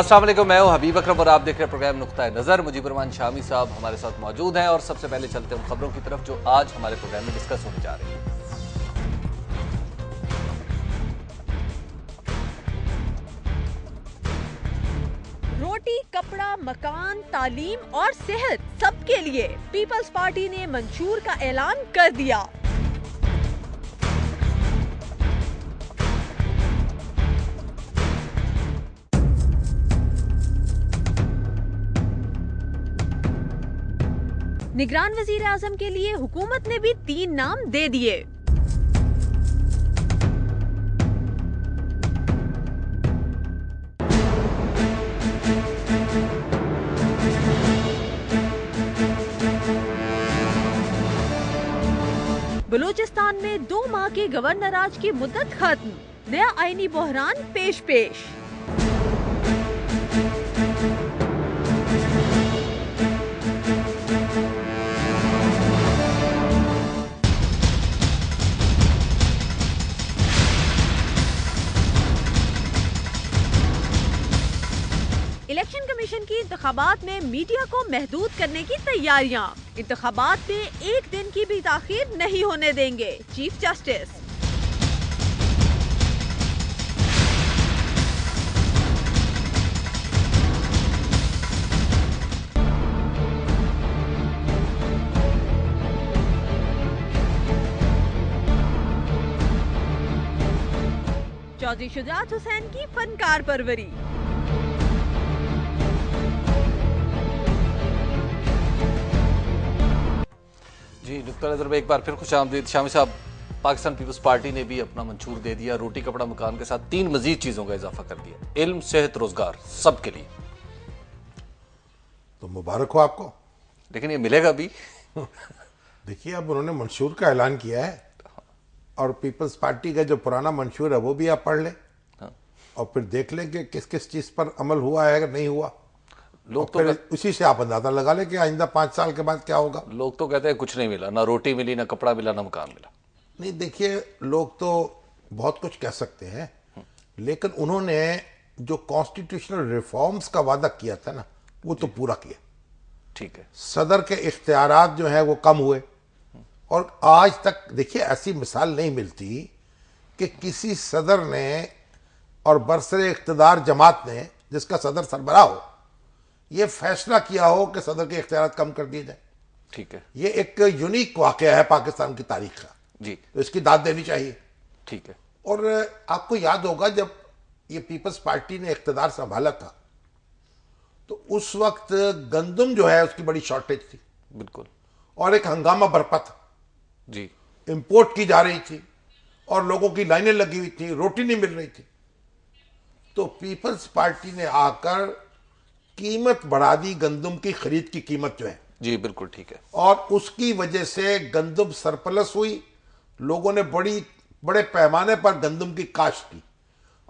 वालेकुम मैं हूं हबीब अकरम और आप देख रहे हैं प्रोग्राम नुकता है नज़र मुजीबरमान शामी साहब हमारे साथ मौजूद हैं और सबसे पहले चलते हैं खबरों की तरफ जो आज हमारे प्रोग्राम में डिस्कस होने जा रही है रोटी कपड़ा मकान तालीम और सेहत सबके लिए पीपल्स पार्टी ने मंशूर का ऐलान कर दिया निगरान वजीर आजम के लिए हुकूमत ने भी तीन नाम दे दिए बलूचिस्तान में दो माह के गवर्नर राज की मुद्दत खत्म नया आईनी बहरान पेश पेश कमीशन की इंतबात में मीडिया को महदूद करने की तैयारियां इंतबात में एक दिन की भी ताखिर नहीं होने देंगे चीफ जस्टिस चौधरी शुजात हुसैन की फनकार परवरी जुगता नजर में एक बार फिर खुश आमदीद शामी साहब पाकिस्तान पीपल्स पार्टी ने भी अपना मंशूर दे दिया रोटी कपड़ा मकान के साथ तीन मजीद चीज़ों का इजाफा कर दिया इल्म सेहत रोजगार सबके लिए तो मुबारक हो आपको लेकिन ये मिलेगा भी देखिए अब उन्होंने मंशूर का ऐलान किया है और पीपल्स पार्टी का जो पुराना मंशूर है वो भी आप पढ़ लें हाँ। और फिर देख लें कि किस किस चीज़ पर अमल हुआ है अगर नहीं हुआ लोग तो उसी से आप अंदाजा लगा ले कि आइंदा पांच साल के बाद क्या होगा लोग तो कहते हैं कुछ नहीं मिला ना रोटी मिली ना कपड़ा मिला ना मकान मिला नहीं देखिए लोग तो बहुत कुछ कह सकते हैं लेकिन उन्होंने जो कॉन्स्टिट्यूशनल रिफॉर्म्स का वादा किया था ना वो तो पूरा किया ठीक है सदर के इख्तियार जो हैं वो कम हुए और आज तक देखिए ऐसी मिसाल नहीं मिलती कि किसी सदर ने और बरसरे इकतदार जमात ने जिसका सदर सरबरा हो ये फैसला किया हो कि सदर के इख्तियार कम कर दिए जाए ठीक है ये एक यूनिक वाक़ है पाकिस्तान की तारीख का जी तो इसकी दाद देनी चाहिए ठीक है और आपको याद होगा जब ये पीपल्स पार्टी ने इकतदार संभाला था तो उस वक्त गंदम जो है उसकी बड़ी शॉर्टेज थी बिल्कुल और एक हंगामा बरपा था जी इम्पोर्ट की जा रही थी और लोगों की लाइनें लगी हुई थी रोटी नहीं मिल रही थी तो पीपल्स पार्टी ने आकर कीमत बढ़ा दी गंदम की खरीद की कीमत जो है जी बिल्कुल ठीक है और उसकी वजह से गंदम सरप्लस हुई लोगों ने बड़ी बड़े पैमाने पर गंदम की काश की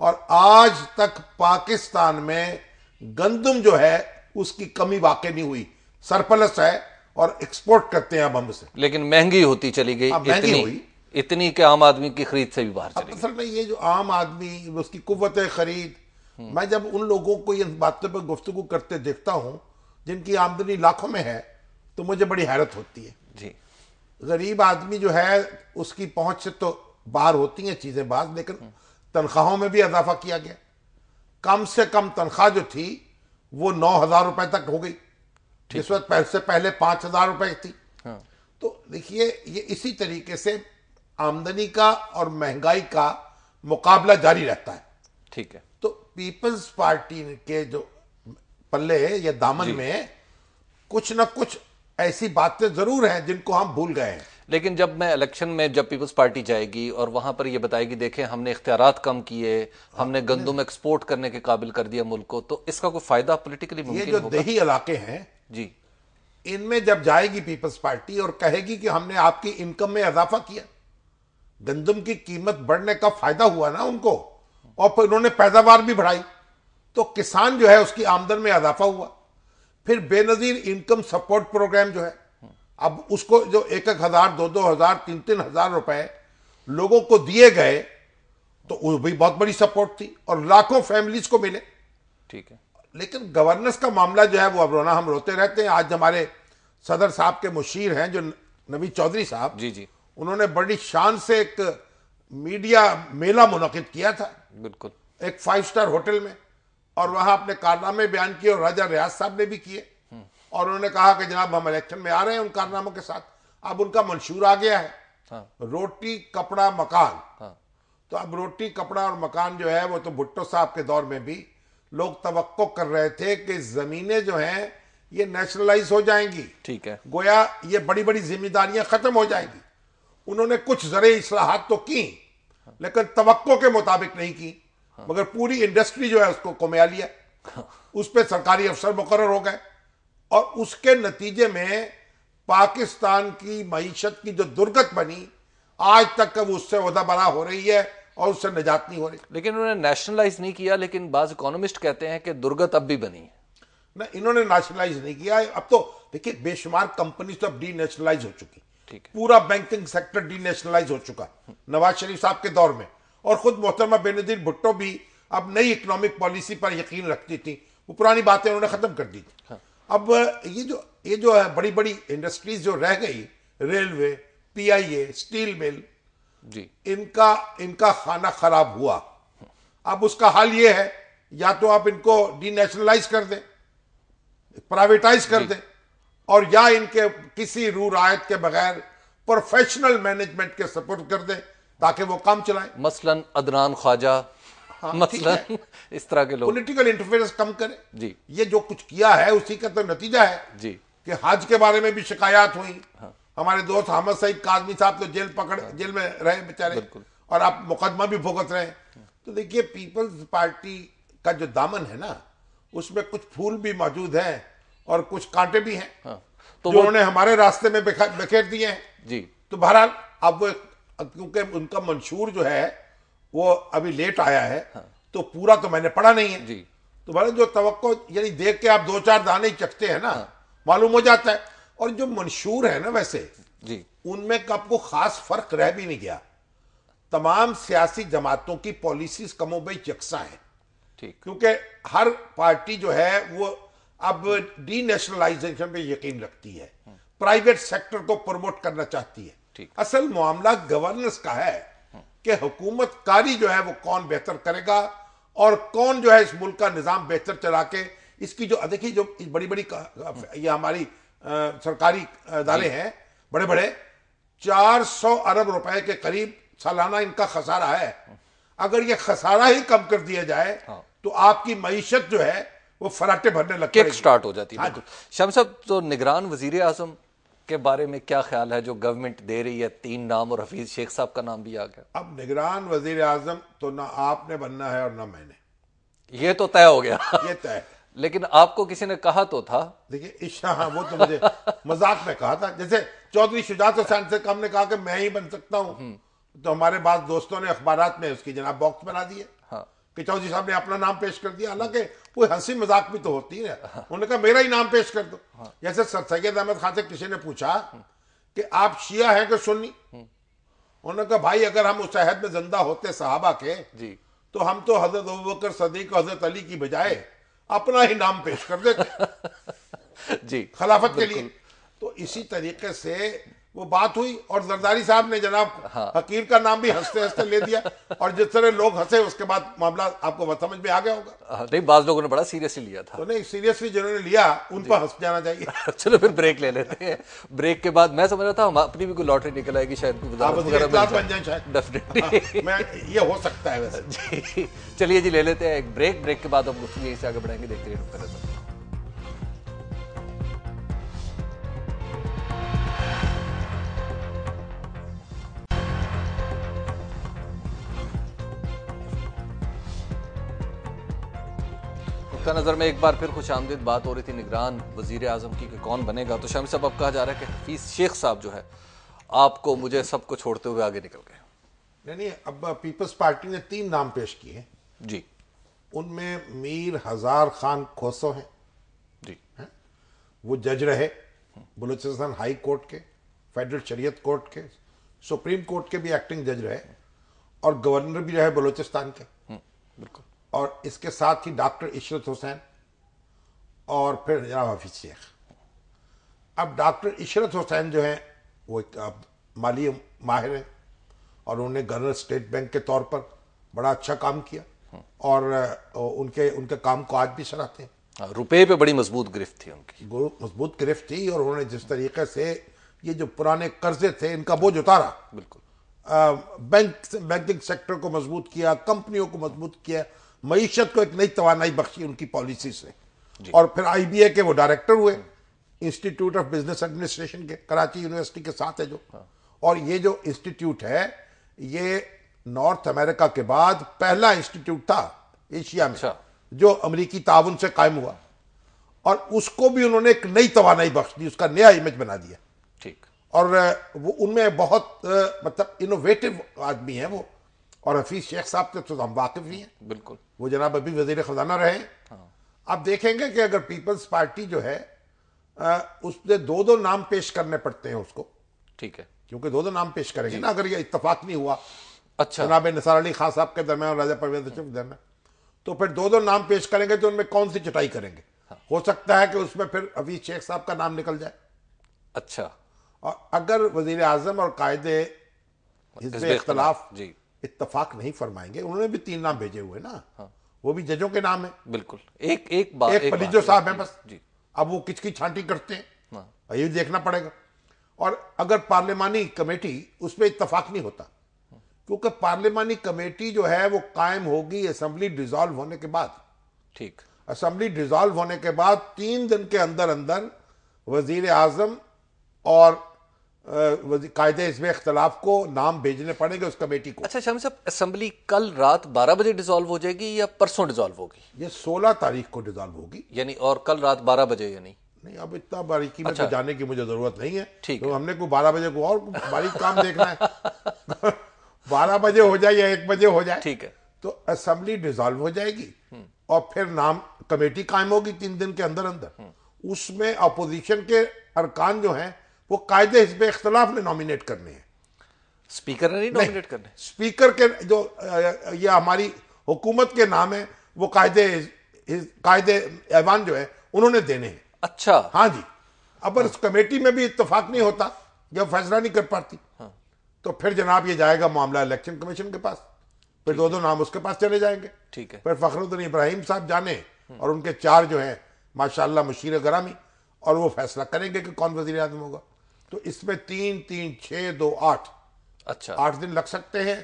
और आज तक पाकिस्तान में गंदम जो है उसकी कमी वाकई नहीं हुई सरप्लस है और एक्सपोर्ट करते हैं अब हम इसे लेकिन महंगी होती चली गई महंगी हुई इतनी के आम आदमी की खरीद से भी बाहर चली असल तो में ये जो आम आदमी उसकी कुत खरीद हम्म। मैं जब उन लोगों को इन बातों पर गुफ्तु करते देखता हूँ जिनकी आमदनी लाखों में है तो मुझे बड़ी हैरत होती है जी गरीब आदमी जो है उसकी पहुंच से तो बाहर होती हैं चीज़ें बाहर लेकिन हम्म। तनख्वाहों में भी इजाफा किया गया कम से कम तनख्वाह जो थी वो नौ हजार रुपए तक हो गई इस वक्त पैसे पहले पांच हजार रुपए थी हाँ। तो देखिए ये इसी तरीके से आमदनी का और महंगाई का मुकाबला जारी रहता है ठीक है तो पीपल्स पार्टी के जो पल्ले या दामन में कुछ ना कुछ ऐसी बातें जरूर हैं जिनको हम भूल गए हैं लेकिन जब मैं इलेक्शन में जब पीपल्स पार्टी जाएगी और वहां पर यह बताएगी देखें हमने इख्तियार कम किए हमने हाँ। गंदुम एक्सपोर्ट करने के काबिल कर दिया मुल्क को तो इसका कोई फायदा पोलिटिकली ये जो दही इलाके हैं जी इनमें जब जाएगी पीपल्स पार्टी और कहेगी कि हमने आपकी इनकम में इजाफा किया गंदम की कीमत बढ़ने का फायदा हुआ ना उनको और फिर उन्होंने पैदावार भी बढ़ाई तो किसान जो है उसकी आमदन में इजाफा हुआ फिर बेनजीर इनकम सपोर्ट प्रोग्राम जो है अब उसको जो एक एक हजार दो दो हजार तीन तीन हजार रुपए लोगों को दिए गए तो वो भी बहुत बड़ी सपोर्ट थी और लाखों फैमिलीज को मिले ठीक है लेकिन गवर्नेंस का मामला जो है वो अब रोना हम रोते रहते हैं आज हमारे सदर साहब के मुशीर हैं जो नबी चौधरी साहब जी जी उन्होंने बड़ी शान से एक मीडिया मेला मुनद किया था बिल्कुल एक फाइव स्टार होटल में और वहां अपने कारनामे बयान किए और राजा रियाज साहब ने भी किए और उन्होंने कहा कि जनाब हम इलेक्शन में आ रहे हैं उन कारनामों के साथ अब उनका मंशूर आ गया है हाँ। रोटी कपड़ा मकान हाँ। तो अब रोटी कपड़ा और मकान जो है वो तो भुट्टो साहब के दौर में भी लोग तवक्को कर रहे थे कि जमीनें जो हैं ये नेशनलाइज हो जाएंगी ठीक है गोया ये बड़ी बड़ी जिम्मेदारियां खत्म हो जाएंगी उन्होंने कुछ जरे इसलाहत तो की हाँ। लेकिन तवक्को के मुताबिक नहीं की मगर पूरी इंडस्ट्री जो है उसको कमया लिया उस पर सरकारी अफसर मुकर हो गए और उसके नतीजे में पाकिस्तान की मीशत की जो दुर्गत बनी आज तक वो उससे उदा बड़ा हो रही है और उससे निजात नहीं हो रही लेकिन उन्होंने नेशनलाइज नहीं किया लेकिन बाज इकोनॉमिस्ट कहते हैं कि दुर्गत अब भी बनी है ना इन्होंने नेशनलाइज नहीं किया अब तो देखिए बेशुमार कंपनी तो अब डी नेशनलाइज हो चुकी पूरा बैंकिंग सेक्टर डीनेशनलाइज हो चुका नवाज शरीफ साहब के दौर में और खुद मोहतरमा बेनजीर भुट्टो भी अब नई इकोनॉमिक पॉलिसी पर यकीन रखती थी वो पुरानी बातें उन्होंने खत्म कर दी थी हाँ। अब ये जो ये जो है बड़ी बड़ी इंडस्ट्रीज जो रह गई रेलवे पीआईए स्टील मिल जी इनका इनका खाना खराब हुआ अब उसका हाल ये है या तो आप इनको डीनेशनलाइज कर दें प्राइवेटाइज कर दें और या इनके किसी रू रायत के बगैर प्रोफेशनल मैनेजमेंट के सपोर्ट कर दें ताकि वो काम चलाएं मसलन अदनान ख्वाजा हाँ, मसलन इस तरह के लोग पॉलिटिकल इंटरफेरेंस कम करें जी ये जो कुछ किया है उसी का तो नतीजा है जी कि हज के बारे में भी शिकायत हुई हाँ। हमारे दोस्त हामद सईद काजमी साहब तो जेल पकड़ हाँ। जेल में रहे बेचारे और आप मुकदमा भी भुगत रहे हैं तो देखिए पीपल्स पार्टी का जो दामन है ना उसमें कुछ फूल भी मौजूद हैं और कुछ कांटे भी हैं हाँ। तो जो उन्होंने हमारे रास्ते में बखेर दिए हैं जी तो बहरहाल अब वो क्योंकि उनका मंशूर जो है वो अभी लेट आया है हाँ। तो पूरा तो मैंने पढ़ा नहीं है जी तो बहरहाल जो तो यानी देख के आप दो चार दाने चखते हैं ना हाँ। मालूम हो जाता है और जो मंशूर है ना वैसे जी उनमें कब को खास फर्क रह भी नहीं गया तमाम सियासी जमातों की पॉलिसीज कमोबई यकसा है ठीक क्योंकि हर पार्टी जो है वो अब डीनेशनलाइजेशन पे यकीन रखती है प्राइवेट सेक्टर को प्रमोट करना चाहती है असल मामला गवर्नेंस का है कि हुकूमत कारी जो है वो कौन बेहतर करेगा और कौन जो है इस मुल्क का निज़ाम बेहतर चला के इसकी जो देखिए जो बड़ी बड़ी ये हमारी आ, सरकारी अदारे हैं बड़े बड़े 400 अरब रुपए के करीब सालाना इनका खसारा है अगर ये खसारा ही कम कर दिया जाए हाँ। तो आपकी मीशत जो है वो फराटे भरने लगते किक स्टार्ट हो जाती है हाँ शम साहब तो निगरान वजीर आजम के बारे में क्या ख्याल है जो गवर्नमेंट दे रही है तीन नाम और हफीज शेख साहब का नाम भी आ गया अब निगरान वजीर आजम तो ना आपने बनना है और ना मैंने ये तो तय हो गया ये तय लेकिन आपको किसी ने कहा तो था देखिए इच्छा हाँ वो तो मुझे मजाक में कहा था जैसे चौधरी शुजात हुसैन से कम ने कहा कि मैं ही बन सकता हूँ हम्म। तो हमारे पास दोस्तों ने अखबार में उसकी जनाब बॉक्स बना दिए कि चौधरी साहब ने अपना नाम पेश कर दिया हालांकि वो हंसी मजाक भी तो होती है उन्होंने कहा मेरा ही नाम पेश कर दो जैसे सर सैयद अहमद खान से किसी ने पूछा कि आप शिया हैं कि सुन्नी उन्होंने कहा भाई अगर हम उस अहद में जिंदा होते साहबा के जी तो हम तो हजरत अबूबकर सदीक हजरत अली की बजाय अपना ही नाम पेश कर देते जी खिलाफत के लिए तो इसी तरीके से वो बात हुई और जरदारी साहब ने जनाब हाँ। हकीर का नाम भी हंसते हंसते ले दिया और जिस तरह लोग हंसे उसके बाद मामला आपको समझ में आ गया होगा हाँ, नहीं बाज लोगों ने बड़ा सीरियसली लिया था तो नहीं सीरियसली जिन्होंने लिया उन पर हंस जाना चाहिए चलो फिर ब्रेक ले लेते हैं ब्रेक के बाद मैं समझ रहा था अपनी भी कोई लॉटरी निकल आएगी शायद हाँ, ये हो सकता है वैसे जी चलिए जी ले लेते हैं एक ब्रेक ब्रेक के बाद हम उसमें आगे बढ़ाएंगे देखते हैं का नजर में एक बार फिर खुश आमदीद बात हो रही थी निगरान वजीर आजम की कि कौन बनेगा तो शामी साहब अब कहा जा रहा है कि हफीज शेख साहब जो है आपको मुझे सबको छोड़ते हुए आगे निकल गए नहीं अब पीपल्स पार्टी ने तीन नाम पेश किए हैं जी उनमें मीर हजार खान खोसो हैं जी है? वो जज रहे बलूचिस्तान हाई कोर्ट के फेडरल शरीयत कोर्ट के सुप्रीम कोर्ट के भी एक्टिंग जज रहे और गवर्नर भी रहे बलूचिस्तान के हम्म, बिल्कुल और इसके साथ ही डॉक्टर इशरत हुसैन और फिर जनाब हफीज शेख अब डॉक्टर इशरत हुसैन जो हैं वो एक माली माहिर हैं और उन्होंने गवर्नर स्टेट बैंक के तौर पर बड़ा अच्छा काम किया और उनके उनके काम को आज भी सराहते हैं हाँ, रुपए पे बड़ी मजबूत गिरफ्त थी उनकी मजबूत गिरफ्त थी और उन्होंने जिस तरीके से ये जो पुराने कर्जे थे इनका बोझ उतारा बिल्कुल बैंक बैंकिंग सेक्टर को मजबूत किया कंपनियों को मजबूत किया मीशत को एक नई तोानाई बख्शी उनकी पॉलिसी से और फिर आई बी ए के वो डायरेक्टर हुए इंस्टीट्यूट ऑफ बिजनेस एडमिनिस्ट्रेशन के कराची यूनिवर्सिटी के साथ है जो और ये जो इंस्टीट्यूट है ये नॉर्थ अमेरिका के बाद पहला इंस्टीट्यूट था एशिया में जो अमरीकी ताउन से कायम हुआ और उसको भी उन्होंने एक नई तोानाई बख्श दी उसका नया इमेज बना दिया ठीक और वो उनमें बहुत मतलब इनोवेटिव आदमी है वो और हफीज शेख साहब के तो हम वाकिफ भी हैं बिल्कुल वो जनाब अभी वजीर खजाना रहे हाँ। आप देखेंगे कि अगर पीपल्स पार्टी जो है उसने दो दो नाम पेश करने पड़ते हैं उसको ठीक है क्योंकि दो दो नाम पेश करेंगे ना अगर ये इतफाक नहीं हुआ अच्छा जनाब निसार अली खान साहब के दरमियान राजा परवेज अशरफ के दरमियान तो फिर दो दो नाम पेश करेंगे तो उनमें कौन सी चटाई करेंगे हाँ। हो सकता है कि उसमें फिर हफीज शेख साहब का नाम निकल जाए अच्छा और अगर वजीर आजम और कायदे इख्तलाफ जी इतफाक नहीं फरमाएंगे उन्होंने भी तीन नाम भेजे हुए ना हाँ। वो भी जजों के नाम है बिल्कुल एक एक बार, एक, एक साहब है बस जी अब वो किचकी छांटी करते हैं हाँ। ये देखना पड़ेगा और अगर पार्लियामानी कमेटी उस पर इतफाक नहीं होता क्योंकि पार्लियामानी कमेटी जो है वो कायम होगी असेंबली डिजॉल्व होने के बाद ठीक असेंबली डिजॉल्व होने के बाद तीन दिन के अंदर अंदर वजीर आजम और कायदे इसमें अख्तलाफ को नाम भेजने पड़ेंगे उस कमेटी को अच्छा शाम साहब असम्बली कल रात बारह बजे डिसॉल्व हो जाएगी या परसों डिसॉल्व होगी ये सोलह तारीख को डिसॉल्व होगी यानी और कल रात बारह बजे यानी नहीं अब इतना बारीकी में तो अच्छा। तो जाने की मुझे जरूरत नहीं है ठीक तो है। हमने को बारह बजे को और बारीक काम देखना है बारह बजे हो जाए या एक बजे हो जाए ठीक है तो असेंबली डिसॉल्व हो जाएगी हम्म। और फिर नाम कमेटी कायम होगी तीन दिन के अंदर अंदर हम्म। उसमें अपोजिशन के अरकान जो हैं वो कायदे हिस्से इख्तलाफ ने नॉमिनेट करने हैं स्पीकर ने नहीं नॉमिनेट करने स्पीकर के जो ये हमारी हुकूमत के नाम है वो कायदे कायदे ऐवान जो है उन्होंने देने हैं अच्छा हाँ जी अब हाँ। इस कमेटी में भी इतफाक नहीं होता जब फैसला नहीं कर पाती हाँ। तो फिर जनाब ये जाएगा मामला इलेक्शन कमीशन के पास फिर दो दो नाम उसके पास चले जाएंगे ठीक है फिर फखरुद्दीन इब्राहिम साहब जाने और उनके चार जो हैं माशाला मुशीर गरामी और वो फैसला करेंगे कि कौन वजीर आजम होगा तो इसमें तीन तीन छः दो आठ अच्छा आठ दिन लग सकते हैं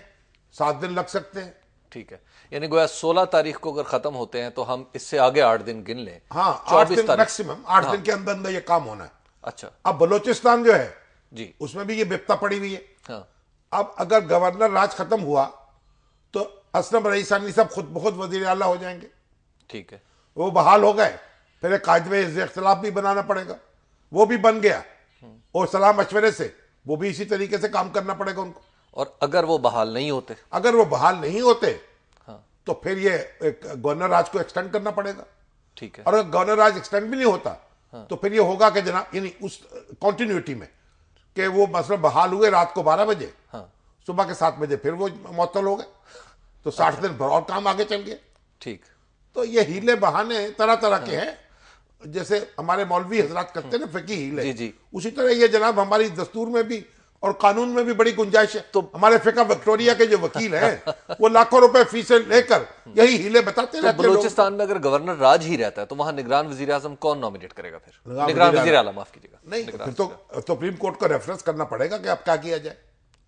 सात दिन लग सकते हैं ठीक है यानी गोया सोलह तारीख को अगर खत्म होते हैं तो हम इससे आगे आठ दिन गिन लें हाँ आठ दिन मैक्सिमम आठ हाँ। दिन के अंदर अंदर ये काम होना है अच्छा अब बलोचिस्तान जो है जी उसमें भी ये बेपता पड़ी हुई है हाँ। अब अगर गवर्नर राज खत्म हुआ तो असलम रईसानी साहब खुद बहुत वजीर अला हो जाएंगे ठीक है वो बहाल हो गए फिर एक कायदे इख्तलाफ भी बनाना पड़ेगा वो भी बन गया और सलाह मशवरे से वो भी इसी तरीके से काम करना पड़ेगा उनको और अगर वो बहाल नहीं होते अगर वो बहाल नहीं होते हाँ। तो फिर ये गवर्नर राज को एक्सटेंड करना पड़ेगा ठीक है और अगर गवर्नर राज एक्सटेंड भी नहीं होता हाँ। तो फिर ये होगा कि जनाब यानी उस कॉन्टिन्यूटी में कि वो मसलन बहाल हुए रात को बारह बजे हाँ। सुबह के सात बजे फिर वो मअतल हो गए तो साठ हाँ। दिन और काम आगे चल गए ठीक तो ये हीले बहाने तरह तरह के हाँ। हैं जैसे हमारे मौलवी हजरात करते हम्म। ना फकी हीले जी उसी तरह ये जनाब हमारी दस्तूर में भी और कानून में भी बड़ी गुंजाइश है तो हमारे फिका विक्टोरिया के जो वकील हैं वो लाखों रुपए फीस लेकर यही हीले बताते तो रहते में अगर गवर्नर राज ही रहता है तो वहां निगरान वजी आजम कौन नॉमिनेट करेगा फिर निगरान वजी माफ कीजिएगा नहीं तो, तो, तो सुप्रीम कोर्ट को रेफरेंस करना पड़ेगा कि अब क्या किया जाए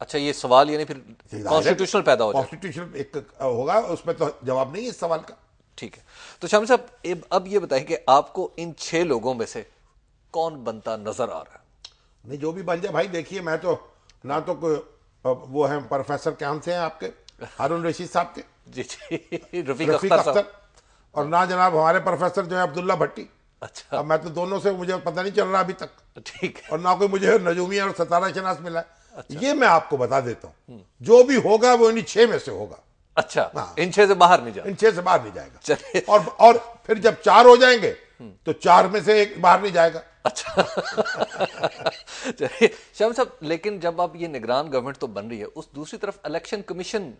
अच्छा ये सवाल यानी फिर कॉन्स्टिट्यूशनल पैदा हो कॉन्स्टिट्यूशनल एक होगा उसमें तो जवाब नहीं है इस सवाल का ठीक है तो शाम साहब अब ये बताएं कि आपको इन छह लोगों में से कौन बनता नजर आ रहा है नहीं जो भी बन जाए भाई देखिए मैं तो ना तो वो है प्रोफेसर क्या से हैं आपके हारून रशीद साहब के जी जी रफीक अख्तर अख्तर और ना जनाब हमारे प्रोफेसर जो है अब्दुल्ला भट्टी अच्छा अब मैं तो दोनों से मुझे पता नहीं चल रहा अभी तक ठीक और ना कोई मुझे नजूमिया और सतारा शनास मिला अच्छा। ये मैं आपको बता देता हूँ जो भी होगा वो इन्हीं छह में से होगा अच्छा हाँ। इन छह से बाहर नहीं जाएगा इन छह से बाहर नहीं जाएगा और और फिर जब चार हो जाएंगे हम्म। तो चार में से एक बाहर नहीं जाएगा अच्छा श्याम साहब लेकिन जब आप ये निगरान गवर्नमेंट तो बन रही है उस दूसरी तरफ इलेक्शन कमीशन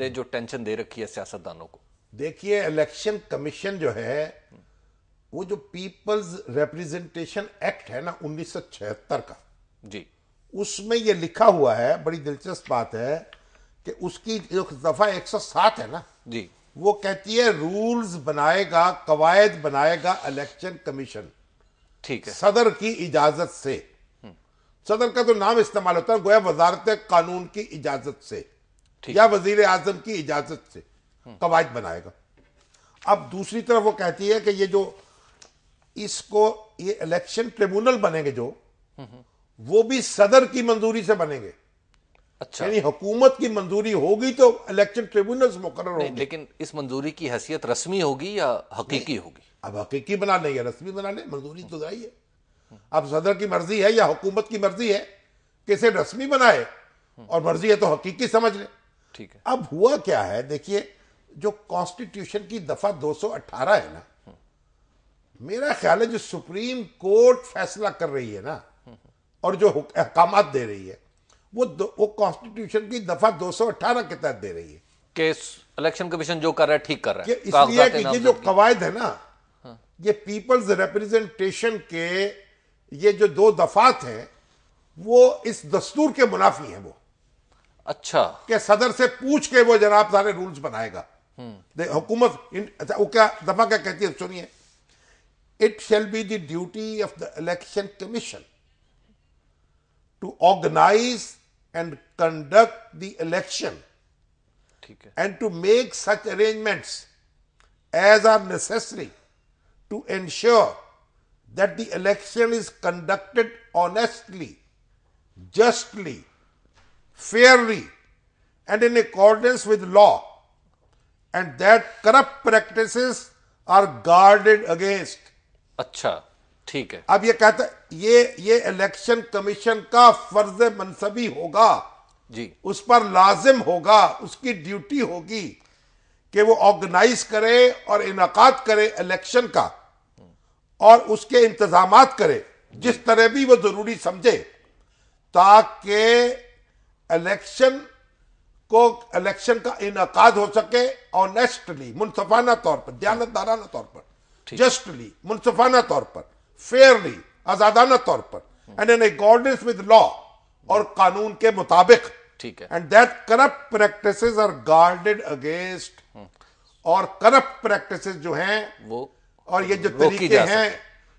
ने जो टेंशन दे रखी है सियासतदानों को देखिए इलेक्शन कमीशन जो है वो जो पीपल्स रिप्रेजेंटेशन एक्ट है ना 1976 का जी उसमें ये लिखा हुआ है बड़ी दिलचस्प बात है कि उसकी जो दफ़ा एक सौ सात है ना जी वो कहती है रूल्स बनाएगा कवायद बनाएगा इलेक्शन कमीशन ठीक है सदर की इजाजत से हम्म। सदर का तो नाम इस्तेमाल होता है गोया वजारत कानून की इजाजत से या वजीर आजम की इजाजत से हम्म। कवायद बनाएगा अब दूसरी तरफ वो कहती है कि ये जो इसको ये इलेक्शन ट्रिब्यूनल बनेंगे जो हम्म। वो भी सदर की मंजूरी से बनेंगे अच्छा यानी हुकूमत की मंजूरी होगी तो इलेक्शन ट्रिब्यूनल मुकर होगी लेकिन इस मंजूरी की हैसियत रस्मी होगी या हकीकी होगी अब हकीकी बना लें या रस्मी बना लें मंजूरी तो जाइए अब सदर की मर्जी है या हुकूमत की मर्जी है किसे रस्मी बनाए और मर्जी है तो हकीकी समझ ले ठीक है अब हुआ क्या है देखिए जो कॉन्स्टिट्यूशन की दफा 218 है ना मेरा ख्याल है जो सुप्रीम कोर्ट फैसला कर रही है ना और जो अहकाम दे रही है वो वो कॉन्स्टिट्यूशन की दफा 218 के तहत दे रही है कि इलेक्शन कमीशन जो कर रहा है ठीक कर रहा है इसलिए कि ये जो कवायद है ना हाँ। ये पीपल्स रिप्रेजेंटेशन के ये जो दो दफात हैं वो इस दस्तूर के मुनाफी हैं वो अच्छा के सदर से पूछ के वो जनाब सारे रूल्स बनाएगा हम्म। हुकूमत अच्छा, क्या दफा क्या कहती है सुनिए it shall be the duty of the election commission to organise and conduct the election and to make such arrangements as are necessary to ensure that the election is conducted honestly, justly, fairly, and in accordance with law, and that corrupt practices are guarded against. अच्छा ठीक है अब ये कहता ये ये election commission का फर्ज मनसबी होगा जी उस पर लाजिम होगा उसकी ड्यूटी होगी कि वो ऑर्गेनाइज करे और इनका करे इलेक्शन का और उसके इंतजाम करे जिस तरह भी वो जरूरी समझे ताकि इलेक्शन को इलेक्शन का इनका हो सके ऑनेस्टली मुनसफाना तौर पर दयानतदाराना तौर पर जस्टली मुनसफाना तौर पर फेयरली आजादाना तौर पर and in accordance with law और कानून के मुताबिक ठीक है and that corrupt practice are guarded against और करप्ट प्रैक्टिस जो हैं वो और ये जो तरीके हैं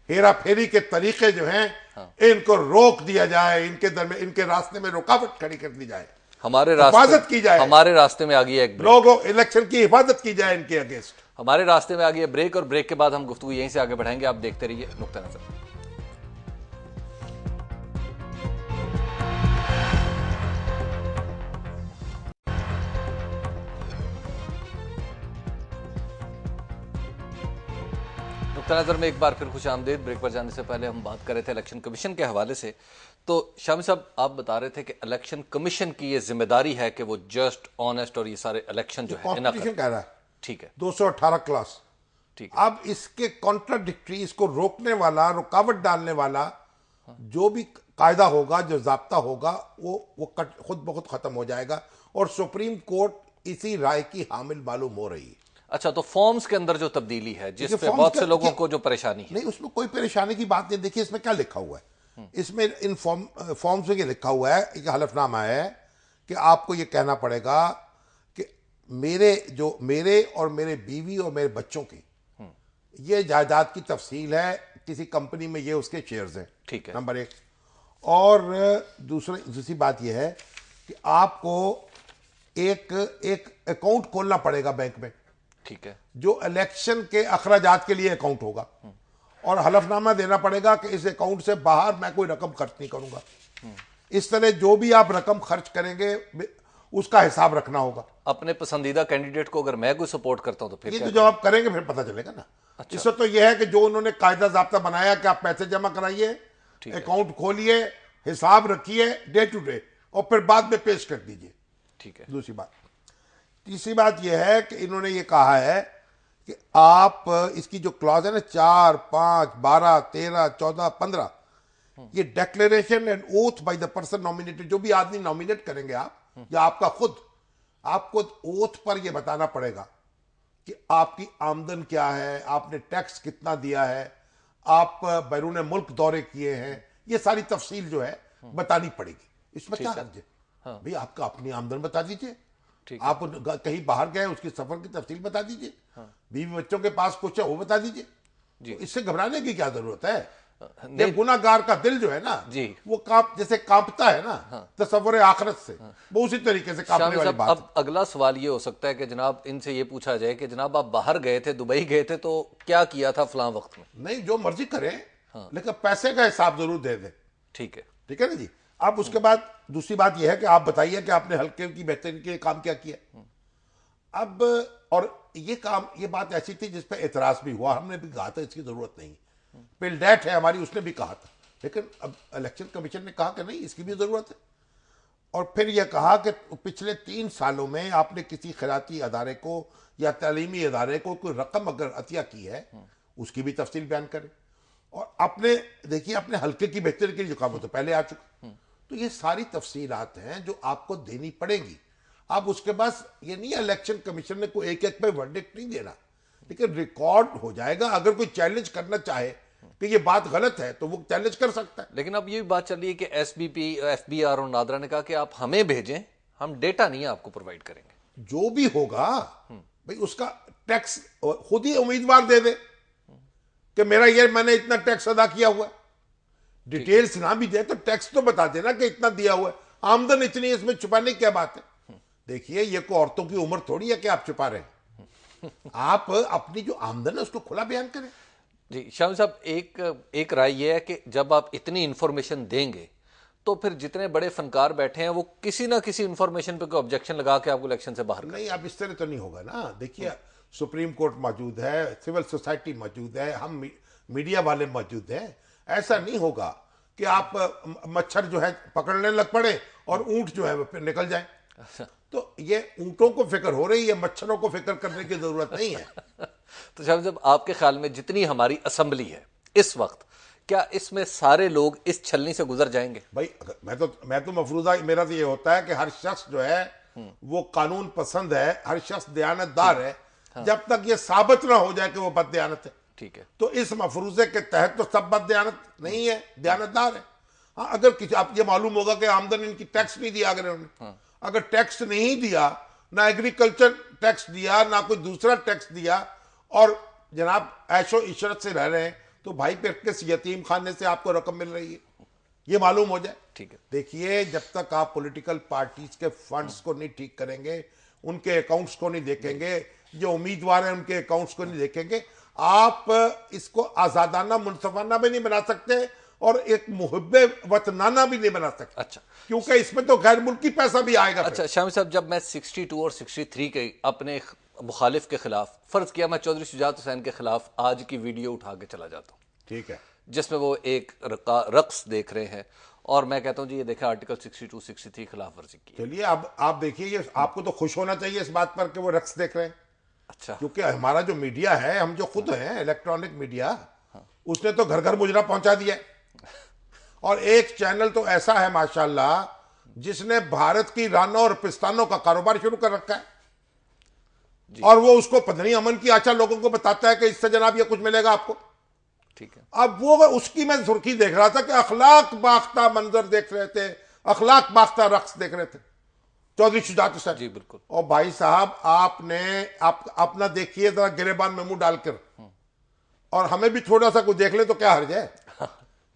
हेरा फेरी के तरीके जो हैं हाँ। इनको रोक दिया जाए इनके दरमियान इनके रास्ते में रुकावट खड़ी कर दी जाए हमारे हिफाजत की जाए हमारे रास्ते में आ गई है लोगों इलेक्शन की हिफाजत की जाए इनके अगेंस्ट हमारे रास्ते में आगे ब्रेक और ब्रेक के बाद हम गुफ्तु यहीं से आगे बढ़ाएंगे आप देखते रहिए नुकता नजर नुकता नज़र में एक बार फिर खुश आमदेद ब्रेक पर जाने से पहले हम बात कर रहे थे इलेक्शन कमीशन के हवाले से तो शामी साहब आप बता रहे थे कि इलेक्शन कमीशन की ये जिम्मेदारी है कि वो जस्ट ऑनेस्ट और ये सारे इलेक्शन जो है है ठीक है 218 क्लास ठीक अब इसके कॉन्ट्राडिक्ट्री इसको रोकने वाला रुकावट डालने वाला जो भी कायदा होगा जो जबता होगा वो वो कट, खुद बहुत खत्म हो जाएगा और सुप्रीम कोर्ट इसी राय की हामिल मालूम हो रही है अच्छा तो फॉर्म्स के अंदर जो तब्दीली है जिस पे बहुत से लोगों को जो परेशानी है नहीं उसमें कोई परेशानी की बात नहीं देखिए इसमें क्या लिखा हुआ है हम्म। इसमें इन फॉर्म फॉर्म्स में लिखा हुआ है एक हलफनामा है कि आपको ये कहना पड़ेगा मेरे जो मेरे और मेरे बीवी और मेरे बच्चों की हम्म। ये जायदाद की तफसील है किसी कंपनी में ये उसके शेयर्स हैं ठीक है नंबर एक और दूसरे दूसरी बात यह है कि आपको एक एक अकाउंट खोलना पड़ेगा बैंक में ठीक है जो इलेक्शन के अखराज के लिए अकाउंट होगा हम्म। और हलफनामा देना पड़ेगा कि इस अकाउंट से बाहर मैं कोई रकम खर्च नहीं करूंगा हम्म। इस तरह जो भी आप रकम खर्च करेंगे उसका हिसाब रखना होगा अपने पसंदीदा कैंडिडेट को अगर मैं कोई सपोर्ट करता हूँ तो फिर ये तो जब आप करेंगे फिर पता चलेगा ना अच्छा। इससे तो यह है कि जो उन्होंने कायदा जब्ता बनाया कि आप पैसे जमा कराइए अकाउंट खोलिए हिसाब रखिए डे टू डे और फिर बाद में पेश कर दीजिए ठीक है दूसरी बात तीसरी बात यह है कि इन्होंने ये कहा है कि आप इसकी जो क्लॉज है ना चार पांच बारह तेरह चौदह पंद्रह ये declaration and oath by the person nominated जो भी आदमी नॉमिनेट करेंगे आप या आपका खुद आपको ओथ पर यह बताना पड़ेगा कि आपकी आमदन क्या है आपने टैक्स कितना दिया है आप बैरून मुल्क दौरे किए हैं ये सारी तफसील जो है हम्म। बतानी पड़ेगी इसमें क्या हाँ। भाई आपका अपनी आमदन बता दीजिए आप कहीं बाहर गए उसके सफर की तफसील बता दीजिए हाँ। बीवी बच्चों के पास कुछ है वो बता दीजिए तो इससे घबराने की क्या जरूरत है ये गुनागार का दिल जो है ना जी वो कांप जैसे कांपता है ना हाँ। तस्वर आखरत से हाँ। वो उसी तरीके से कांपने वाली बात अब अगला सवाल ये हो सकता है कि जनाब इनसे ये पूछा जाए कि जनाब आप बाहर गए थे दुबई गए थे तो क्या किया था फलां वक्त में नहीं जो मर्जी करें हाँ। लेकिन पैसे का हिसाब जरूर दे दे ठीक है ठीक है ना जी अब उसके बाद दूसरी बात यह है कि आप बताइए कि आपने हल्के की बेहतरीन के काम क्या किया हम्म। अब और ये काम ये बात ऐसी थी जिस पर एतराज भी हुआ हमने भी कहा था इसकी जरूरत नहीं बिल डेट है हमारी उसने भी कहा था लेकिन अब इलेक्शन कमीशन ने कहा कि नहीं इसकी भी ज़रूरत है और फिर यह कहा कि पिछले तीन सालों में आपने किसी खराती अदारे को या तलीमी अदारे को कोई रकम अगर अतिया की है उसकी भी तफसील बयान करें और अपने देखिए अपने हल्के की बेहतरी के लिए जुकाम काम तो पहले आ चुका तो ये सारी तफसीलात हैं जो आपको देनी पड़ेगी अब उसके बाद ये नहीं इलेक्शन कमीशन ने कोई एक एक पे वर्डिक्ट नहीं देना लेकिन रिकॉर्ड हो जाएगा अगर कोई चैलेंज करना चाहे कि ये बात गलत है तो वो चैलेंज कर सकता है लेकिन अब ये बात चल रही है कि S B P F B R और नादरा ने कहा कि आप हमें भेजें हम डेटा नहीं आपको प्रोवाइड करेंगे जो भी होगा भाई उसका टैक्स खुद ही उम्मीदवार दे दे कि मेरा ये मैंने इतना टैक्स अदा किया हुआ डिटेल्स ना भी दे तो टैक्स तो बता देना कि इतना दिया हुआ है आमदन इतनी इसमें छुपाने की क्या बात है देखिए ये को औरतों की उम्र थोड़ी है कि आप छुपा रहे हैं आप अपनी जो आमदन है उसको खुला बयान करें जी श्याम साहब एक एक राय यह है कि जब आप इतनी इन्फॉर्मेशन देंगे तो फिर जितने बड़े फनकार बैठे हैं वो किसी ना किसी इन्फॉर्मेशन पे कोई ऑब्जेक्शन लगा के आपको इलेक्शन से बाहर नहीं अब इस तरह तो नहीं होगा ना देखिए सुप्रीम हम्म। कोर्ट मौजूद है सिविल सोसाइटी मौजूद है हम मीडिया वाले मौजूद हैं ऐसा नहीं होगा कि आप मच्छर जो है पकड़ने लग पड़े और ऊंट जो है वो फिर निकल जाए अच्छा। तो ये ऊंटों को फिक्र हो रही है मच्छरों को फिक्र करने की जरूरत नहीं है तो शाह साहब आपके ख्याल में जितनी हमारी असम्बली है इस वक्त क्या इसमें सारे लोग इस छलनी से गुजर जाएंगे भाई मैं तो मैं तो मफरूजा मेरा तो ये होता है कि हर शख्स जो है हम्म। वो कानून पसंद है हर शख्स दयानतदार है हाँ। जब तक ये साबित ना हो जाए कि वो बद दयानत है ठीक है तो इस मफरूजे के तहत तो सब बद दयानत नहीं है दयानतदार है हाँ अगर किसी आप ये मालूम होगा कि आमदन इनकी टैक्स नहीं दिया अगर उन्होंने हाँ। अगर टैक्स नहीं दिया ना एग्रीकल्चर टैक्स दिया ना कोई दूसरा टैक्स दिया और जनाब ऐशो इशरत से रह रहे हैं तो भाई पर किस यतीम खाने से आपको रकम मिल रही है ये मालूम हो जाए ठीक है देखिए जब तक आप पॉलिटिकल पार्टीज के फंड्स को नहीं ठीक करेंगे उनके अकाउंट्स को नहीं देखेंगे जो उम्मीदवार हैं उनके अकाउंट्स को नहीं देखेंगे आप इसको आजादाना मुनसफाना भी नहीं बना सकते और एक मुहब वतनाना भी नहीं बना सकते अच्छा क्योंकि इसमें तो गैर मुल्की पैसा भी आएगा अच्छा श्याम साहब जब मैं 62 और 63 के अपने मुखालिफ के खिलाफ फ़र्ज़ किया मैं चौधरी शुजात हुसैन के खिलाफ आज की वीडियो उठा के चला जाता हूँ ठीक है जिसमें वो एक रक्स देख रहे हैं और मैं कहता हूँ जी ये देखा आर्टिकल सिक्सटी थ्री खिलाफ वर्जी की चलिए अब आप देखिए आपको तो खुश होना चाहिए इस बात पर कि वो रक्स देख रहे हैं अच्छा क्योंकि हमारा जो मीडिया है हम जो खुद हैं इलेक्ट्रॉनिक मीडिया हाँ। उसने तो घर घर मुजरा पहुंचा दिया और एक चैनल तो ऐसा है माशाल्लाह जिसने भारत की रानों और पिस्तानों का कारोबार शुरू कर रखा है और वो उसको पता अमन की आचार लोगों को बताता है कि इससे जनाब ये कुछ मिलेगा आपको ठीक है अब वो उसकी मैं सुर्खी देख रहा था कि अखलाक बाख्ता मंजर देख रहे थे अखलाक बाख्ता रक्स देख रहे थे चौधरी शुजात जी बिल्कुल और भाई साहब आपने आप अपना देखिए जरा गिरेबान में मुंह डालकर हम्म। और हमें भी थोड़ा सा कुछ देख ले तो क्या हर जाए हाँ।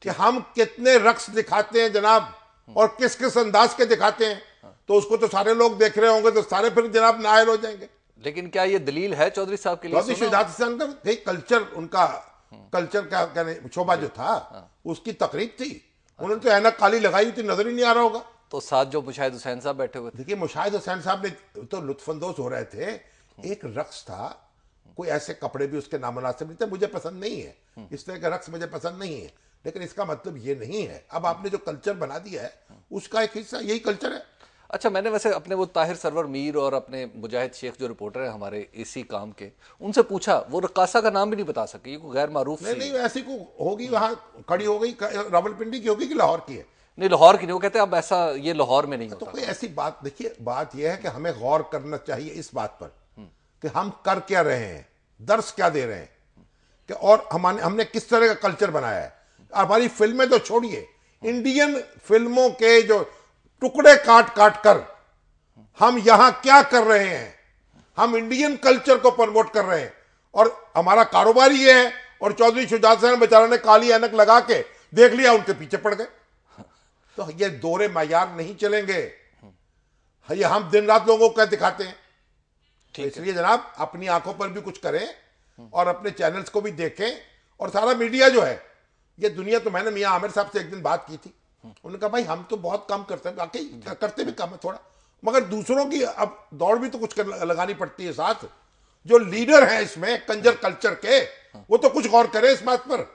कि हम कितने रक्स दिखाते हैं जनाब हम्म। और किस किस अंदाज के दिखाते हैं हाँ। तो उसको तो सारे लोग देख रहे होंगे तो सारे फिर जनाब नायल हो जाएंगे लेकिन क्या ये दलील है चौधरी साहब के लिए चौधरी तो का कल्चर उनका हम्म। कल्चर का कहने शोभा जो था हाँ। उसकी तकरीब थी उन्होंने तो ऐनक काली लगाई हुई थी नजर ही नहीं आ रहा होगा तो साथ जो मुशाहिद हुसैन साहब बैठे हुए देखिए मुशाहिद हुसैन साहब ने तो लुत्फानंदोज हो रहे थे हम्म। एक रक्स था कोई ऐसे कपड़े भी उसके नाम नामनासिब नहीं थे मुझे पसंद नहीं है हम्म। इस तरह का रक्स मुझे पसंद नहीं है लेकिन इसका मतलब ये नहीं है अब आपने जो कल्चर बना दिया है उसका एक हिस्सा यही कल्चर है अच्छा मैंने वैसे अपने वो ताहिर सरवर मीर और अपने मुजाहिद शेख जो रिपोर्टर हैं हमारे इसी काम के उनसे पूछा वो रकासा का नाम भी नहीं बता सके ये गैर मारूफ नहीं, नहीं ऐसी को होगी वहाँ खड़ी हो गई रावलपिंडी की होगी कि लाहौर की है नहीं लाहौर की नहीं वो कहते अब ऐसा ये लाहौर में नहीं तो कोई ऐसी बात देखिए बात यह है कि हमें गौर करना चाहिए इस बात पर कि हम कर क्या रहे हैं दर्श क्या दे रहे हैं कि और हमारे हमने किस तरह का कल्चर बनाया है हमारी फिल्में तो छोड़िए इंडियन फिल्मों के जो टुकड़े काट काट कर हम यहां क्या कर रहे हैं हम इंडियन कल्चर को प्रमोट कर रहे हैं और हमारा कारोबार ये है और चौधरी शुजात सिंह बेचारा ने काली एनक लगा के देख लिया उनके पीछे पड़ गए तो ये दोरे मैार नहीं चलेंगे ये हम दिन रात लोगों को क्या दिखाते हैं तो इसलिए जनाब अपनी आंखों पर भी कुछ करें और अपने चैनल्स को भी देखें और सारा मीडिया जो है ये दुनिया तो मैंने मियाँ आमिर साहब से एक दिन बात की थी उन्होंने कहा भाई हम तो बहुत कम करते हैं बाकी करते भी कम है थोड़ा मगर दूसरों की अब दौड़ भी तो कुछ कर, लगानी पड़ती है साथ जो लीडर है इसमें कंजर कल्चर के वो तो कुछ गौर करे इस बात पर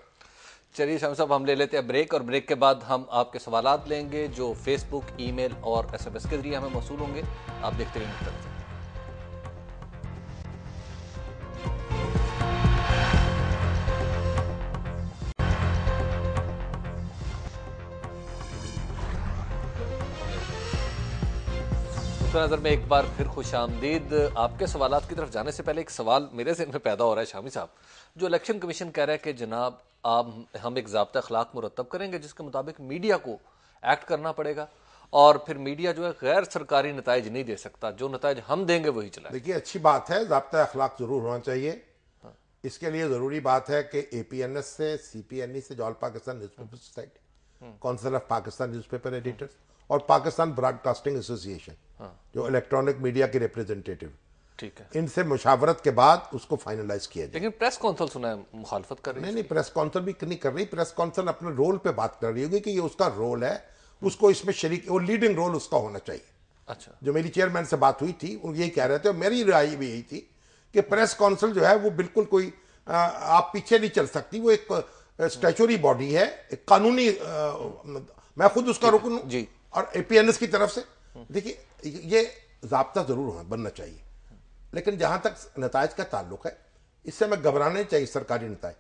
चलिए शाम साहब हम ले लेते हैं ब्रेक और ब्रेक के बाद हम आपके सवाल लेंगे जो फेसबुक ईमेल और एसएमएस के जरिए हमें मौसू होंगे आप देखते रहेंगे खुसरा नजर में एक बार फिर खुश आमदीद आपके सवाल की तरफ जाने से पहले एक सवाल मेरे जहन में पैदा हो रहा है शामी साहब जो इलेक्शन कमीशन कह रहा है कि जनाब आप हम एक जबता अखलाक मुरतब करेंगे जिसके मुताबिक मीडिया को एक्ट करना पड़ेगा और फिर मीडिया जो है गैर सरकारी नतज नहीं दे सकता जो नतज हम देंगे वही चला देखिए अच्छी बात है जबता अखलाक जरूर होना चाहिए हाँ। इसके लिए ज़रूरी बात है कि ए पी एन एस से सी पी एन ई से जॉल Pakistan newspaper society hmm. Council of Pakistan newspaper editors और पाकिस्तान ब्रॉडकास्टिंग एसोसिएशन हाँ। जो इलेक्ट्रॉनिक मीडिया के रिप्रेजेंटेटिव ठीक है इनसे मुशावरत के बाद उसको फाइनलाइज किया जाए लेकिन प्रेस काउंसिल सुना है मुखालफत कर रही नहीं नहीं प्रेस काउंसिल भी नहीं कर रही प्रेस काउंसिल अपने रोल पे बात कर रही होगी कि ये उसका रोल है उसको इसमें शरीक वो लीडिंग रोल उसका होना चाहिए अच्छा जो मेरी चेयरमैन से बात हुई थी वो यही कह रहे थे और मेरी राय भी यही थी कि प्रेस काउंसिल जो है वो बिल्कुल कोई आप पीछे नहीं चल सकती वो एक स्टैचुरी बॉडी है एक कानूनी मैं खुद उसका रुकन जी और एपीएनएस की तरफ से देखिए ये जबता ज़रूर होना बनना चाहिए लेकिन जहां तक नतज का ताल्लुक है इससे हमें घबराने चाहिए सरकारी नतज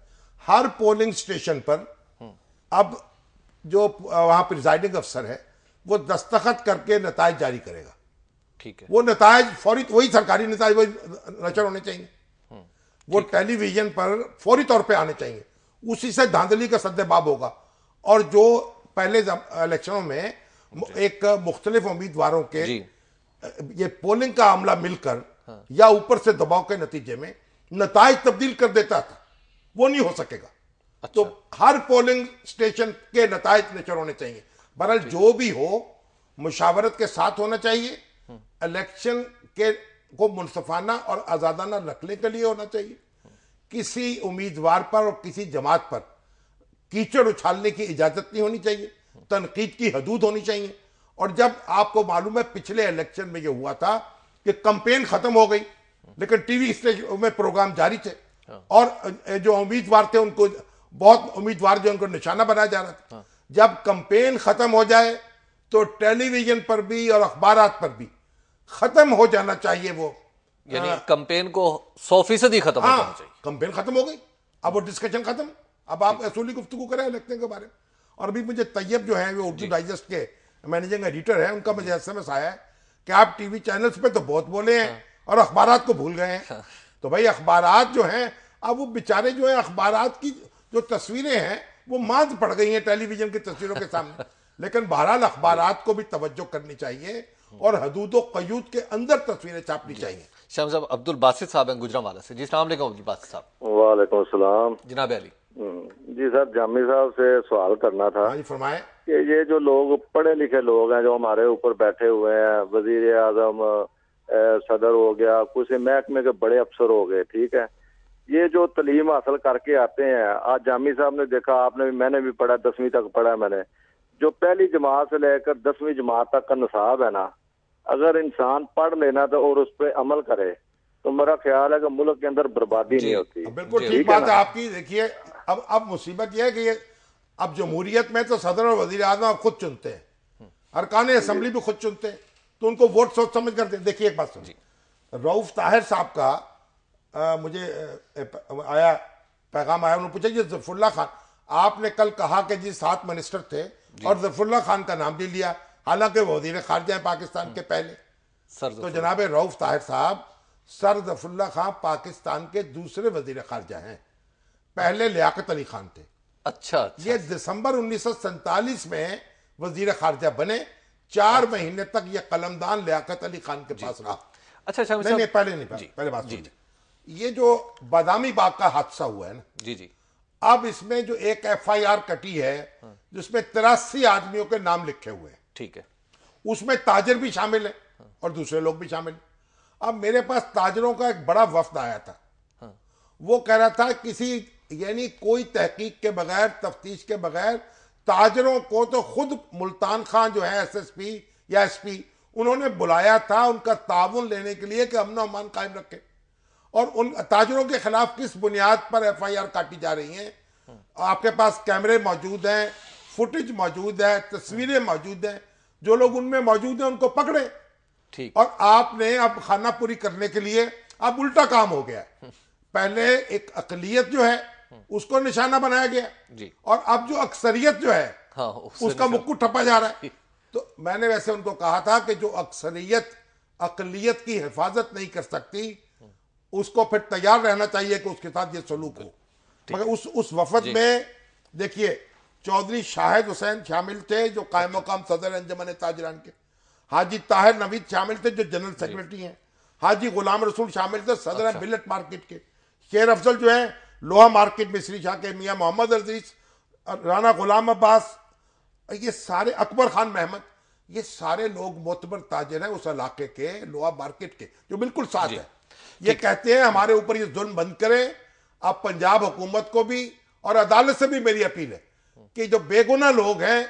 हर पोलिंग स्टेशन पर अब जो वहां प्रिजाइडिंग अफसर है वो दस्तखत करके नतज जारी करेगा ठीक है वो नतज फौरी वही सरकारी नतज वही नचर होने चाहिए हम्म। वो टेलीविजन पर फौरी तौर पे आने चाहिए उसी से धांधली का सद्देबाब होगा और जो पहले इलेक्शनों में एक मुख्तलिफ उम्मीदवारों के ये पोलिंग का अमला मिलकर हाँ। या ऊपर से दबाव के नतीजे में नतज तब्दील कर देता था वो नहीं हो सकेगा अच्छा। तो हर पोलिंग स्टेशन के नतज नेचर होने चाहिए बहरहाल जो भी हो मुशावरत के साथ होना चाहिए इलेक्शन हम्म। के को मुनफाना और आज़ादाना रखने के लिए होना चाहिए किसी उम्मीदवार पर और किसी जमात पर कीचड़ उछालने की इजाज़त नहीं होनी चाहिए तनकीद की हदूद होनी चाहिए और जब आपको मालूम है पिछले इलेक्शन में यह हुआ था कि कंपेन खत्म हो गई लेकिन टीवी स्टेज में प्रोग्राम जारी थे हाँ। और जो उम्मीदवार थे उनको बहुत उम्मीदवार जो उनको निशाना बनाया जा रहा था हाँ। जब कंपेन खत्म हो जाए तो टेलीविजन पर भी और अखबार पर भी खत्म हो जाना चाहिए वो यानी कंपेन हाँ। को सौ फीसद ही खत्म हाँ, कंपेन खत्म हो गई अब वो डिस्कशन खत्म अब आप असूली गुफ्तु करें इलेक्शन के बारे में और अभी मुझे तैयब जो है वो उर्दू डाइजेस्ट के मैनेजिंग एडिटर है उनका मुझे एस आया है कि आप टीवी चैनल्स पे तो बहुत बोले हैं हाँ। और अखबार को भूल गए हैं हाँ। तो भाई अखबार जो हैं अब वो बेचारे जो है अखबार की जो तस्वीरें हैं वो मांझ पड़ गई हैं टेलीविजन की तस्वीरों के सामने लेकिन बहरहाल अखबार को भी तवज्जो करनी चाहिए और हदूद कयूद के अंदर तस्वीरें छापनी चाहिए साहब अब्दुल बासित साहब हैं गुजरा वाला से जी सलाम अब्दुल बासित साहब जनाब अली हम्म। जी सर जामी साहब से सवाल करना था हाँ फरमाए कि ये जो लोग पढ़े लिखे लोग हैं जो हमारे ऊपर बैठे हुए हैं वजीर आजम सदर हो गया कुछ महकमे के बड़े अफसर हो गए ठीक है ये जो तलीम हासिल करके आते हैं आज जामी साहब ने देखा आपने भी मैंने भी पढ़ा दसवीं तक पढ़ा मैंने जो पहली जमात से लेकर दसवीं जमात तक का नसाब है ना अगर इंसान पढ़ लेना तो और उस पर अमल करे तो मेरा ख्याल है कि मुल्क के अंदर बर्बादी नहीं होती बिल्कुल ठीक बात है आपकी देखिए अब अब मुसीबत यह है कि ये अब जमहूरियत में तो सदर और वजीर आजम खुद चुनते हैं अरकान असम्बली भी खुद चुनते हैं तो उनको वोट सोच समझ करते देखिए एक बात सुनिए रऊफ ताहिर साहब का आ, मुझे आया पैगाम आया उन्होंने पूछा जी जफुल्ला खान आपने कल कहा कि जी सात मिनिस्टर थे और जफुल्ला खान का नाम भी लिया हालांकि वजीर खारजा है पाकिस्तान हम्म। के पहले सर तो जनाब रऊफ ताहिर साहब जफुल्ला खान पाकिस्तान के दूसरे वजीर खारजा हैं पहले लियाकत अली खान थे अच्छा, अच्छा ये दिसंबर उन्नीस में वजीर खारजा बने चार अच्छा। महीने तक ये कलमदान लियाकत अली खान के पास रहा अच्छा अच्छा नहीं, नहीं अच्छा। पहले नहीं पहले, पहले बात जी, जी। ये जो बादामी बाग का हादसा हुआ है ना जी जी अब इसमें जो एक एफ आई आर कटी है हाँ। जिसमें तिरासी आदमियों के नाम लिखे हुए हैं ठीक है उसमें ताजर भी शामिल है हाँ। और दूसरे लोग भी शामिल अब मेरे पास ताजरों का एक बड़ा वफद आया था हाँ। वो कह रहा था किसी यानी कोई तहकीक के बगैर तफ्तीश के बगैर ताजरों को तो खुद मुल्तान खान जो है एसएसपी या एसपी उन्होंने बुलाया था उनका ताउन लेने के लिए कि अमन अमान कायम रखे और उन ताजरों के खिलाफ किस बुनियाद पर एफ आई आर काटी जा रही है हाँ। आपके पास कैमरे मौजूद हैं फुटेज मौजूद है तस्वीरें मौजूद हैं जो लोग उनमें मौजूद हैं उनको पकड़े ठीक और आपने अब खाना पूरी करने के लिए अब उल्टा काम हो गया पहले एक अकलियत जो है उसको निशाना बनाया गया जी और अब जो अक्सरियत जो है हाँ, उसका मुकुट ठपा जा रहा है तो मैंने वैसे उनको कहा था कि जो अक्सरियत अकलियत की हिफाजत नहीं कर सकती उसको फिर तैयार रहना चाहिए कि उसके साथ ये सलूक हो मगर उस उस वफद में देखिए चौधरी शाहिद हुसैन शामिल थे जो कायम मकाम सदर अंजमन ताजरान के हाजी ताहिर नवीद शामिल थे जो जनरल सेक्रेटरी हैं हाजी गुलाम रसूल शामिल थे सदर अच्छा। बिलट मार्केट के शेर अफजल जो है लोहा मार्केट में श्री शाह के मियाँ मोहम्मद अजीज राना गुलाम अब्बास ये सारे अकबर खान महमद ये सारे लोग मोतबर ताजर हैं उस इलाके के लोहा मार्केट के जो बिल्कुल साथ है ये कहते हैं हमारे ऊपर ये जुल्म बंद करें आप पंजाब हुकूमत को भी और अदालत से भी मेरी अपील है कि जो बेगुना लोग हैं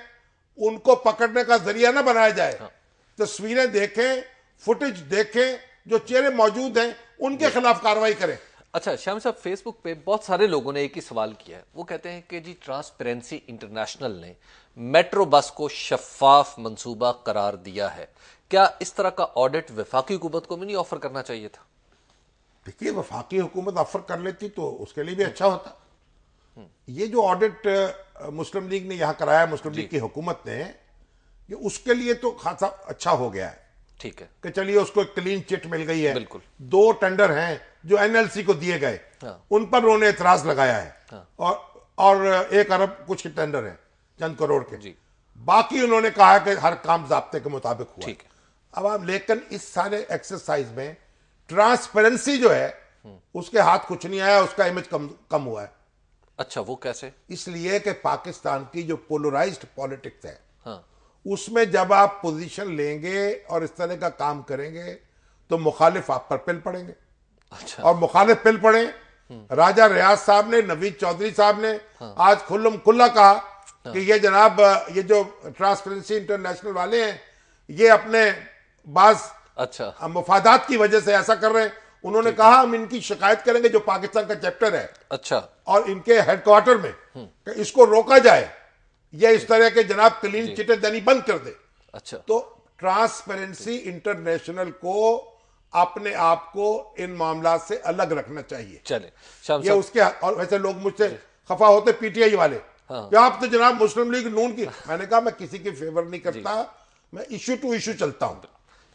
उनको पकड़ने का जरिया ना बनाया जाए हाँ। तस्वीरें देखें फुटेज देखें जो चेहरे मौजूद हैं उनके खिलाफ कार्रवाई करें अच्छा श्याम साहब फेसबुक पे बहुत सारे लोगों ने एक ही सवाल किया है वो कहते हैं कि जी ट्रांसपेरेंसी इंटरनेशनल ने मेट्रो बस को शफाफ मंसूबा करार दिया है क्या इस तरह का ऑडिट वफाकी हुकूमत को भी नहीं ऑफर करना चाहिए था देखिए वफाकी हुकूमत ऑफर कर लेती तो उसके लिए भी हम्म। अच्छा होता हम्म। ये जो ऑडिट मुस्लिम लीग ने यहाँ कराया मुस्लिम लीग की हुकूमत ने ये उसके लिए तो खासा अच्छा हो गया है ठीक है कि चलिए उसको एक क्लीन चिट मिल गई है बिल्कुल दो टेंडर हैं जो एनएलसी को दिए गए हाँ। उन पर उन्होंने एतराज लगाया है हाँ। और और एक अरब कुछ टेंडर है चंद करोड़ के जी। बाकी उन्होंने कहा कि हर काम जबते के मुताबिक हुआ ठीक है अब आप लेकिन इस सारे एक्सरसाइज में ट्रांसपेरेंसी जो है हम्म। उसके हाथ कुछ नहीं आया उसका इमेज कम कम हुआ है अच्छा वो कैसे इसलिए कि पाकिस्तान की जो पोलराइज पॉलिटिक्स है हाँ। उसमें जब आप पोजीशन लेंगे और इस तरह का काम करेंगे तो मुखालिफ आप पर पिल पड़ेंगे अच्छा। और मुखालिफ पिल पड़े हम्म। राजा रियाज साहब ने नवीद चौधरी साहब ने हाँ। आज खुल्लम खुल्ला कहा हाँ। कि ये जनाब ये जो ट्रांसपेरेंसी इंटरनेशनल वाले हैं ये अपने बाज अच्छा मुफादात की वजह से ऐसा कर रहे हैं उन्होंने कहा हम इनकी शिकायत करेंगे जो पाकिस्तान का चैप्टर है अच्छा और इनके हेडक्वार्टर में हम्म। इसको रोका जाए या इस तरह के जनाब क्लीन चिटे देनी बंद कर दे अच्छा तो ट्रांसपेरेंसी इंटरनेशनल को अपने आप को इन मामला से अलग रखना चाहिए चले ये उसके और वैसे लोग मुझसे खफा होते पीटीआई वाले हाँ। आप तो जनाब मुस्लिम लीग नून की मैंने कहा मैं किसी की फेवर नहीं करता मैं इशू टू इशू चलता हूँ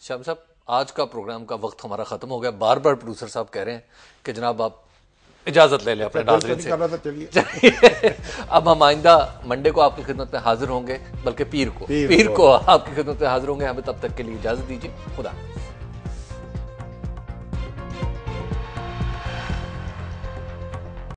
श्याम साहब आज का प्रोग्राम का वक्त हमारा ख़त्म हो गया बार बार प्रोड्यूसर साहब कह रहे हैं कि जनाब आप इजाज़त ले लें अपने नाजरन से तो अब हम आइंदा मंडे को आपकी खिदमत में हाजिर होंगे बल्कि पीर को पीर, पीर को आपकी खिदमत में हाजिर होंगे हमें तब तक के लिए इजाज़त दीजिए खुदा